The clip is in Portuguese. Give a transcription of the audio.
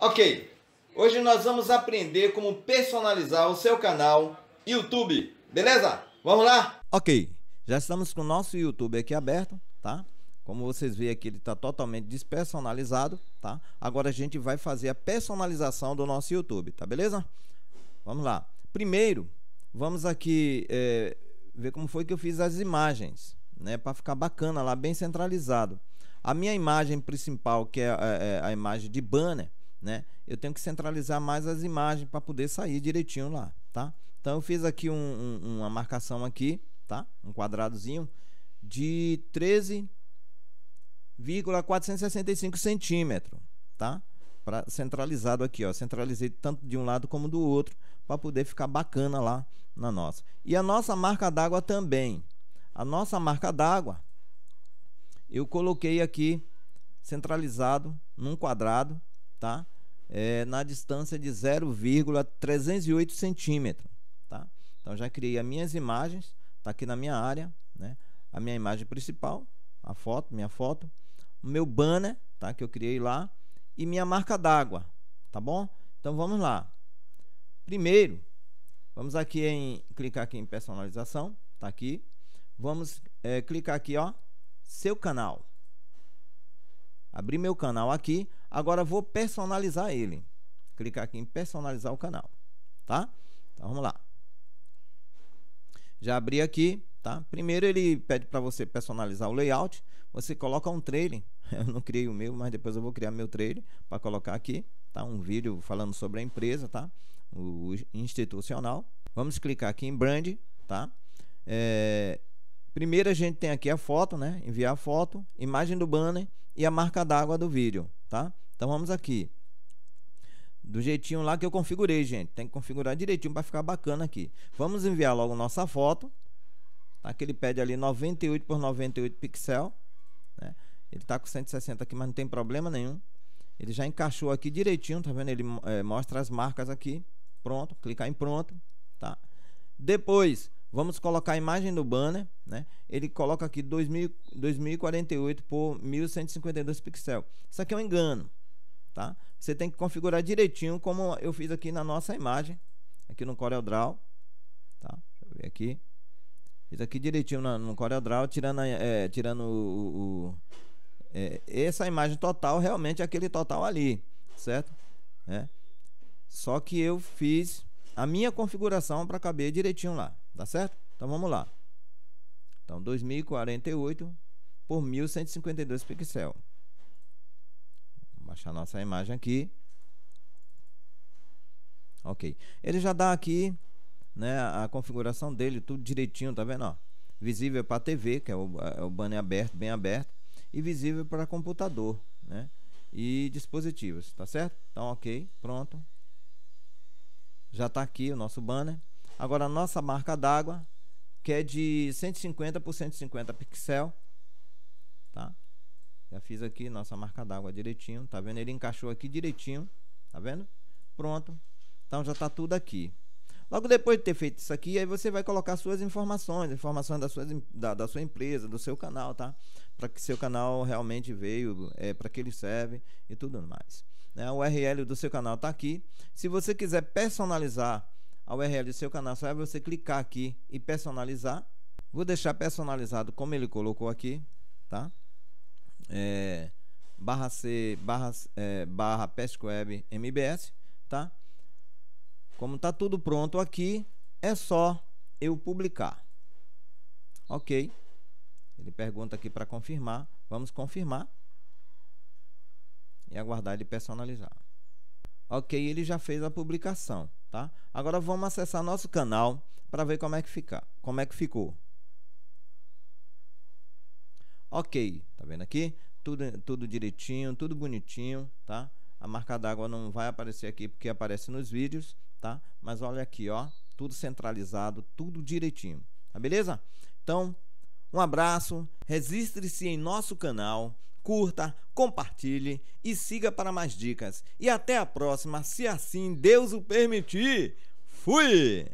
Ok, hoje nós vamos aprender como personalizar o seu canal YouTube, beleza? Vamos lá? Ok, já estamos com o nosso YouTube aqui aberto, tá? Como vocês veem aqui, ele está totalmente despersonalizado, tá? Agora a gente vai fazer a personalização do nosso YouTube, tá beleza? Vamos lá. Primeiro, vamos aqui é, ver como foi que eu fiz as imagens, né? Para ficar bacana lá, bem centralizado. A minha imagem principal, que é a, é, é a imagem de banner, né? Eu tenho que centralizar mais as imagens para poder sair direitinho lá, tá? Então eu fiz aqui um, um, uma marcação aqui, tá? Um quadradozinho de 13,465 centímetros, tá? Para centralizado aqui, ó. Centralizei tanto de um lado como do outro para poder ficar bacana lá na nossa. E a nossa marca d'água também. A nossa marca d'água eu coloquei aqui centralizado num quadrado tá? É, na distância de 0,308 centímetro tá? Então já criei as minhas imagens, tá aqui na minha área, né? A minha imagem principal, a foto, minha foto, o meu banner, tá? Que eu criei lá e minha marca d'água, tá bom? Então vamos lá. Primeiro, vamos aqui em clicar aqui em personalização, tá aqui. Vamos é, clicar aqui, ó, seu canal. Abrir meu canal aqui. Agora vou personalizar ele. Clicar aqui em personalizar o canal, tá? Então vamos lá. Já abri aqui, tá? Primeiro ele pede para você personalizar o layout. Você coloca um trailer. Eu não criei o meu, mas depois eu vou criar meu trailer para colocar aqui, tá? Um vídeo falando sobre a empresa, tá? O, institucional. Vamos clicar aqui em brand, tá? É, primeiro a gente tem aqui a foto, né? Enviar a foto, imagem do banner e a marca d'água do vídeo tá? Então vamos aqui. Do jeitinho lá que eu configurei, gente. Tem que configurar direitinho para ficar bacana aqui. Vamos enviar logo nossa foto. Tá? Que ele pede ali 98 por 98 pixel. Né? Ele tá com 160 aqui, mas não tem problema nenhum. Ele já encaixou aqui direitinho, tá vendo? Ele é, mostra as marcas aqui. Pronto, clicar em pronto, tá? Depois, Vamos colocar a imagem do banner, né? Ele coloca aqui 2048 por 1152 pixels. Isso aqui é um engano, tá? Você tem que configurar direitinho como eu fiz aqui na nossa imagem, aqui no CorelDRAW, tá? Deixa eu ver aqui. Fiz aqui direitinho no CorelDRAW, tirando, é, tirando o, o é, essa imagem total, realmente é aquele total ali, certo? É. Só que eu fiz a minha configuração para caber direitinho lá. Tá certo? Então vamos lá. Então 2048 por 1152 pixel. Vou baixar nossa imagem aqui. Ok. Ele já dá aqui né, a configuração dele, tudo direitinho, tá vendo? Ó? Visível para TV, que é o, é o banner aberto, bem aberto. E visível para computador, né? E dispositivos, tá certo? Então ok, pronto. Já está aqui o nosso banner. Agora a nossa marca d'água, que é de 150 por 150 pixel, tá? Já fiz aqui nossa marca d'água direitinho, tá vendo? Ele encaixou aqui direitinho, tá vendo? Pronto. Então já tá tudo aqui. Logo depois de ter feito isso aqui, aí você vai colocar suas informações, informações da sua, da, da sua empresa, do seu canal, tá? Para que seu canal realmente veio, é, para que ele serve e tudo mais. Né? O URL do seu canal está aqui. Se você quiser personalizar a URL do seu canal, só é você clicar aqui e personalizar. Vou deixar personalizado como ele colocou aqui, tá? É, barra C, barra, é, barra Web MBS, tá? Como tá tudo pronto aqui, é só eu publicar. Ok. Ele pergunta aqui para confirmar. Vamos confirmar. E aguardar ele personalizar. Ok, ele já fez a publicação tá? Agora vamos acessar nosso canal para ver como é que fica, como é que ficou. OK, tá vendo aqui? Tudo tudo direitinho, tudo bonitinho, tá? A marca d'água não vai aparecer aqui porque aparece nos vídeos, tá? Mas olha aqui, ó, tudo centralizado, tudo direitinho. Tá beleza? Então, um abraço, registre-se em nosso canal, curta, compartilhe e siga para mais dicas. E até a próxima, se assim Deus o permitir. Fui!